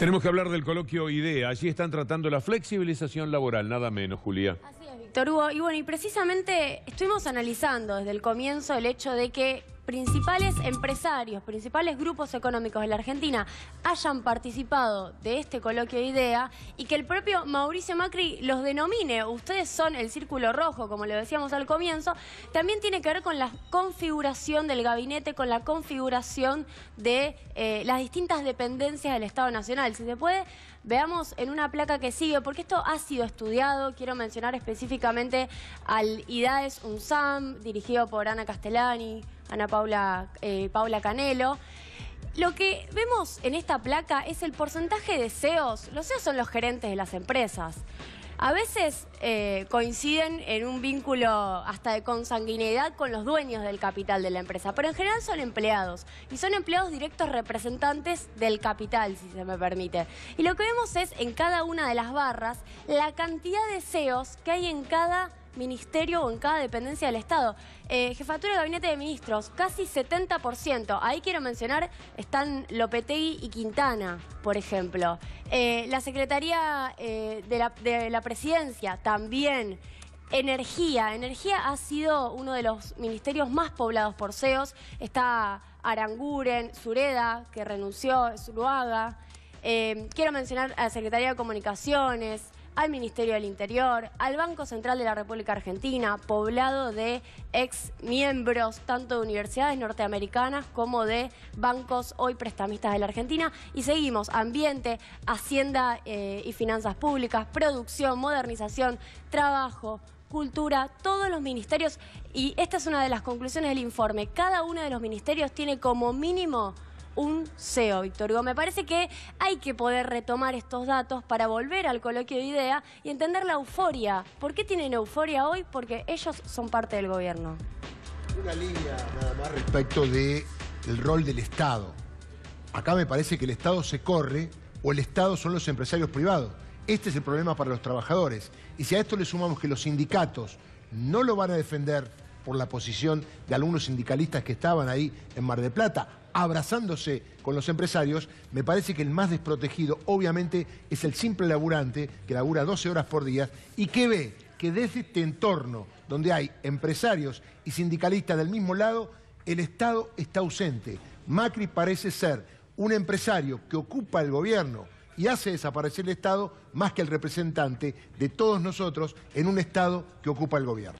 Tenemos que hablar del coloquio IDEA. Allí están tratando la flexibilización laboral, nada menos, Julia. Así es, Víctor Hugo. Y bueno, y precisamente estuvimos analizando desde el comienzo el hecho de que principales empresarios, principales grupos económicos de la Argentina hayan participado de este coloquio de idea y que el propio Mauricio Macri los denomine, ustedes son el círculo rojo, como lo decíamos al comienzo, también tiene que ver con la configuración del gabinete, con la configuración de eh, las distintas dependencias del Estado Nacional. Si se puede, veamos en una placa que sigue, porque esto ha sido estudiado, quiero mencionar específicamente al IDAES UNSAM, dirigido por Ana Castellani, Ana Paula, eh, Paula Canelo. Lo que vemos en esta placa es el porcentaje de CEOs. Los CEOs son los gerentes de las empresas. A veces eh, coinciden en un vínculo hasta de consanguinidad con los dueños del capital de la empresa, pero en general son empleados y son empleados directos representantes del capital, si se me permite. Y lo que vemos es en cada una de las barras la cantidad de CEOs que hay en cada ministerio o en cada dependencia del Estado. Eh, jefatura de Gabinete de Ministros, casi 70%. Ahí quiero mencionar, están Lopetegui y Quintana, por ejemplo. Eh, la Secretaría eh, de, la, Presidencia, también. Energía. Energía ha sido uno de los ministerios más poblados por CEOs. Está Aranguren, Sureda, que renunció, Zuluaga. quiero mencionar a la Secretaría de Comunicaciones, al Ministerio del Interior, al Banco Central de la República Argentina, poblado de ex miembros tanto de universidades norteamericanas como de bancos hoy prestamistas de la Argentina. Y seguimos, ambiente, hacienda eh, y finanzas públicas, producción, modernización, trabajo, cultura, todos los ministerios, y esta es una de las conclusiones del informe, cada uno de los ministerios tiene como mínimo un CEO, Víctor Hugo. Me parece que hay que poder retomar estos datos para volver al coloquio de idea y entender la euforia. ¿Por qué tienen euforia hoy? Porque ellos son parte del gobierno. Una línea nada más respecto del rol del Estado. Acá me parece que el Estado se corre o el Estado son los empresarios privados. Este es el problema para los trabajadores. Y si a esto le sumamos que los sindicatos no lo van a defender por la posición de algunos sindicalistas que estaban ahí en Mar de Plata, abrazándose con los empresarios, me parece que el más desprotegido obviamente es el simple laburante que labura 12 horas por día y que ve que desde este entorno donde hay empresarios y sindicalistas del mismo lado, el Estado está ausente. Macri parece ser un empresario que ocupa el gobierno y hace desaparecer el Estado más que el representante de todos nosotros en un Estado que ocupa el gobierno.